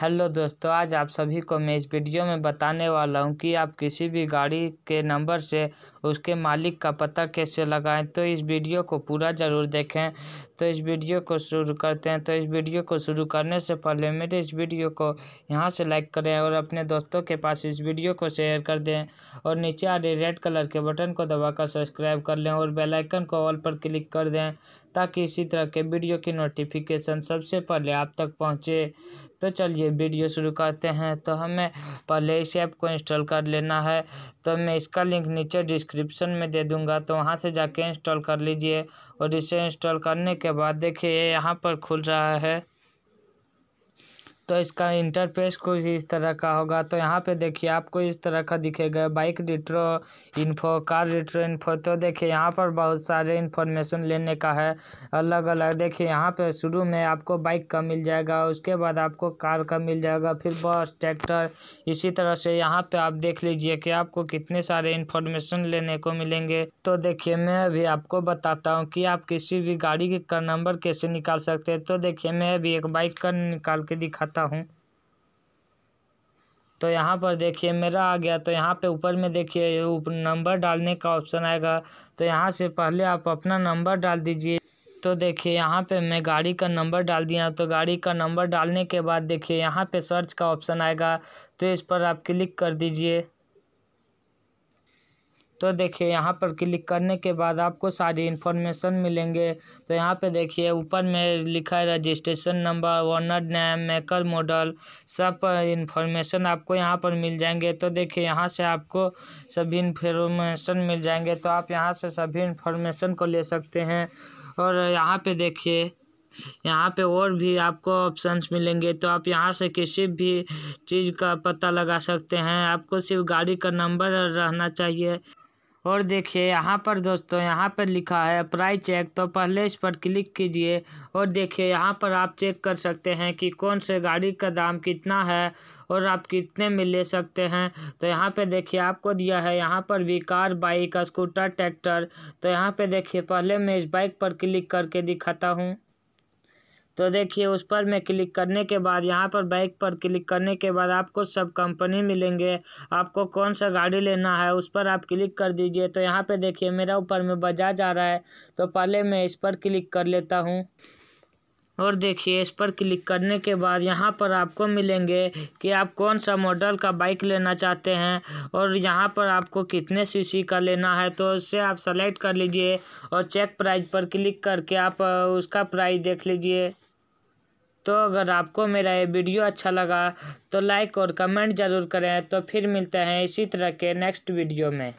hello दोस्तों आज आप सभी को मैं इस वीडियो में बताने वाला हूं कि आप किसी भी गाड़ी के नंबर से उसके मालिक का पता कैसे लगाएं तो इस वीडियो को पूरा ज़रूर देखें तो इस वीडियो को शुरू करते हैं तो इस वीडियो को शुरू करने से पहले मेरे इस वीडियो को यहां से लाइक करें और अपने दोस्तों के पास इस वीडियो को शेयर कर दें और नीचे आ रहे रेड कलर के बटन को दबाकर सब्सक्राइब कर लें और बेलाइकन को ऑल पर क्लिक कर दें ताकि इसी तरह के वीडियो की नोटिफिकेशन सबसे पहले आप तक पहुँचे तो चलिए वीडियो शुरू करते हैं तो हमें पहले इस ऐप को इंस्टॉल कर लेना है तो मैं इसका लिंक नीचे डिस्क्रिप्शन में दे दूंगा तो वहाँ से जाके इंस्टॉल कर लीजिए और इसे इंस्टॉल करने के बाद देखिए यहाँ पर खुल रहा है तो इसका इंटरफेस कुछ इस तरह का होगा तो यहाँ पे देखिए आपको इस तरह का दिखेगा bike retro info car retro info तो देखिए यहाँ पर बहुत सारे इन्फॉर्मेशन लेने का है अलग अलग देखिए यहाँ पे शुरू में आपको बाइक का मिल जाएगा उसके बाद आपको कार का मिल जाएगा फिर बस ट्रैक्टर इसी तरह से यहाँ पर आप देख लीजिए कि आपको कितने सारे इन्फॉर्मेशन लेने को मिलेंगे तो देखिए मैं अभी आपको बताता हूँ कि आप किसी भी गाड़ी का नंबर कैसे निकाल सकते हैं तो देखिए मैं अभी एक बाइक का निकाल के दिखाता करता हूँ तो यहाँ पर देखिए मेरा आ गया तो यहाँ पे ऊपर में देखिए नंबर डालने का ऑप्शन आएगा तो यहाँ से पहले आप अपना नंबर डाल दीजिए तो देखिए यहाँ पे मैं गाड़ी का नंबर डाल दिया तो गाड़ी का नंबर डालने के बाद देखिए यहाँ पे सर्च का ऑप्शन आएगा तो इस पर आप क्लिक कर दीजिए तो देखिए यहाँ पर क्लिक करने के बाद आपको सारी इन्फॉर्मेशन मिलेंगे तो यहाँ पे देखिए ऊपर में लिखा है registration number owner name maker model सब इन्फॉर्मेशन आपको यहाँ पर मिल जाएंगे तो देखिए यहाँ से आपको सभी इन्फॉर्मेशन मिल जाएंगे तो आप यहाँ से सभी इन्फॉर्मेशन को ले सकते हैं और यहाँ पर देखिए यहाँ पे और भी आपको ऑप्शंस मिलेंगे तो आप यहाँ से किसी भी चीज़ का पता लगा सकते हैं आपको सिर्फ गाड़ी का नंबर रहना चाहिए और देखिए यहाँ पर दोस्तों यहाँ पर लिखा है अप्लाई चेक तो पहले इस पर क्लिक कीजिए और देखिए यहाँ पर आप चेक कर सकते हैं कि कौन से गाड़ी का दाम कितना है और आप कितने में ले सकते हैं तो यहाँ पे देखिए आपको दिया है यहाँ पर भी कार बाइक स्कूटर ट्रैक्टर तो यहाँ पे देखिए पहले मैं इस बाइक पर क्लिक करके दिखाता हूँ तो देखिए उस पर मैं क्लिक करने के बाद यहाँ पर बाइक पर क्लिक करने के बाद आपको सब कंपनी मिलेंगे आपको कौन सा गाड़ी लेना है उस पर आप क्लिक कर दीजिए तो यहाँ पे देखिए मेरा ऊपर में बजाज आ रहा है तो पहले मैं इस पर क्लिक कर लेता हूँ और देखिए इस पर क्लिक करने के बाद यहाँ पर आपको मिलेंगे कि आप कौन सा मॉडल का बाइक लेना चाहते हैं और यहाँ पर आपको कितने सीसी का लेना है तो उससे आप सेलेक्ट कर लीजिए और चेक प्राइस पर क्लिक करके आप उसका प्राइस देख लीजिए तो अगर आपको मेरा ये वीडियो अच्छा लगा तो लाइक और कमेंट ज़रूर करें तो फिर मिलते हैं इसी तरह के नेक्स्ट वीडियो में